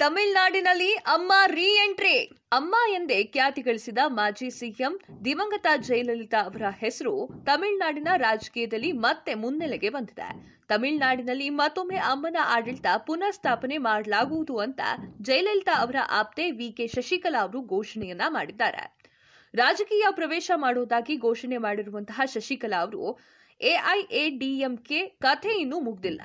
ತಮಿಳುನಾಡಿನಲ್ಲಿ ಅಮ್ಮ ರೀ ಎಂಟ್ರಿ ಅಮ್ಮ ಎಂದೇ ಖ್ಯಾತಿ ಗಳಿಸಿದ ಮಾಜಿ ಸಿಎಂ ದಿವಂಗತ ಜಯಲಲಿತಾ ಅವರ ಹೆಸರು ತಮಿಳುನಾಡಿನ ರಾಜಕೀಯದಲ್ಲಿ ಮತ್ತೆ ಮುನ್ನೆಲೆಗೆ ಬಂದಿದೆ ತಮಿಳುನಾಡಿನಲ್ಲಿ ಮತ್ತೊಮ್ಮೆ ಅಮ್ಮನ ಆಡಳಿತ ಪುನರ್ ಸ್ಥಾಪನೆ ಮಾಡಲಾಗುವುದು ಅಂತ ಜಯಲಲಿತಾ ಅವರ ಆಪ್ತೆ ವಿ ಕೆ ಶಶಿಕಲಾ ಅವರು ಘೋಷಣೆಯನ್ನ ಮಾಡಿದ್ದಾರೆ ರಾಜಕೀಯ ಪ್ರವೇಶ ಮಾಡುವುದಾಗಿ ಘೋಷಣೆ ಮಾಡಿರುವಂತಹ ಶಶಿಕಲಾ ಅವರು ಎಐಎಡಿಎಂಕೆ ಕಥೆ ಇನ್ನೂ ಮುಗ್ದಿಲ್ಲ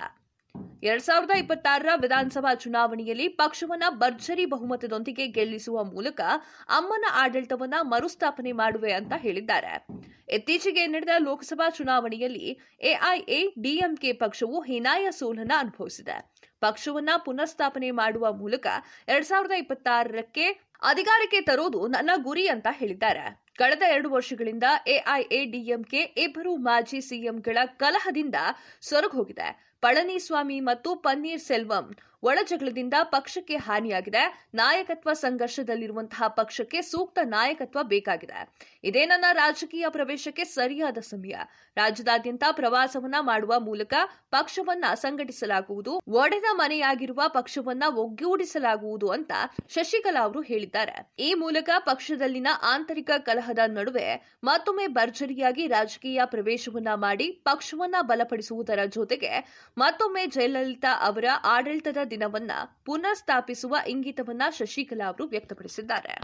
ಎರಡ್ ಸಾವಿರದ ಇಪ್ಪತ್ತಾರರ ವಿಧಾನಸಭಾ ಚುನಾವಣೆಯಲ್ಲಿ ಪಕ್ಷವನ್ನ ಭರ್ಜರಿ ಬಹುಮತದೊಂದಿಗೆ ಗೆಲ್ಲಿಸುವ ಮೂಲಕ ಅಮ್ಮನ ಆಡಳಿತವನ್ನ ಮರುಸ್ಥಾಪನೆ ಮಾಡುವೆ ಅಂತ ಹೇಳಿದ್ದಾರೆ ಇತ್ತೀಚೆಗೆ ನಡೆದ ಲೋಕಸಭಾ ಚುನಾವಣೆಯಲ್ಲಿ ಎಐಎ ಡಿಎಂಕೆ ಪಕ್ಷವು ಹೀನಾಯ ಸೋಲನ್ನ ಅನುಭವಿಸಿದೆ ಪಕ್ಷವನ್ನ ಪುನರ್ಸ್ಥಾಪನೆ ಮಾಡುವ ಮೂಲಕ ಎರಡ್ ಸಾವಿರದ ಇಪ್ಪತ್ತಾರಕ್ಕೆ ಅಧಿಕಾರಕ್ಕೆ ತರೋದು ನನ್ನ ಗುರಿ ಅಂತ ಹೇಳಿದ್ದಾರೆ ಕಳೆದ ಎರಡು ವರ್ಷಗಳಿಂದ ಎಐಎಡಿಎಂಕೆ ಇಬ್ಬರು ಮಾಜಿ ಸಿಎಂಗಳ ಕಲಹದಿಂದ ಸೊರಗೋಗಿದೆ ಪಳನಿಸ್ವಾಮಿ ಮತ್ತು ಪನ್ನೀರ್ ಸೆಲ್ವಂ ಒಳಜಗಳದಿಂದ ಪಕ್ಷಕ್ಕೆ ಹಾನಿಯಾಗಿದೆ ನಾಯಕತ್ವ ಸಂಘರ್ಷದಲ್ಲಿರುವಂತಹ ಪಕ್ಷಕ್ಕೆ ಸೂಕ್ತ ನಾಯಕತ್ವ ಬೇಕಾಗಿದೆ ಇದೇ ನನ್ನ ರಾಜಕೀಯ ಪ್ರವೇಶಕ್ಕೆ ಸರಿಯಾದ ಸಮಯ ರಾಜ್ಯದಾದ್ಯಂತ ಪ್ರವಾಸವನ್ನ ಮಾಡುವ ಮೂಲಕ ಪಕ್ಷವನ್ನ ಸಂಘಟಿಸಲಾಗುವುದು ಒಡೆದ ಮನೆಯಾಗಿರುವ ಪಕ್ಷವನ್ನ ಒಗ್ಗೂಡಿಸಲಾಗುವುದು ಅಂತ ಶಶಿಕಲಾ ಅವರು ಹೇಳಿದ್ದಾರೆ ಈ ಮೂಲಕ ಪಕ್ಷದಲ್ಲಿನ ಆಂತರಿಕ ಕಲಹದ ನಡುವೆ ಮತ್ತೊಮ್ಮೆ ಭರ್ಜರಿಯಾಗಿ ರಾಜಕೀಯ ಪ್ರವೇಶವನ್ನ ಮಾಡಿ ಪಕ್ಷವನ್ನ ಬಲಪಡಿಸುವುದರ ಜೊತೆಗೆ ಮತ್ತೊಮ್ಮೆ ಜಯಲಲಿತಾ ಅವರ ಆಡಳಿತದ ದಿನವನ್ನ ಪುನರ್ ಸ್ಥಾಪಿಸುವ ಇಂಗಿತವನ್ನ ಶಶಿಕಲಾ ಅವರು ವ್ಯಕ್ತಪಡಿಸಿದ್ದಾರೆ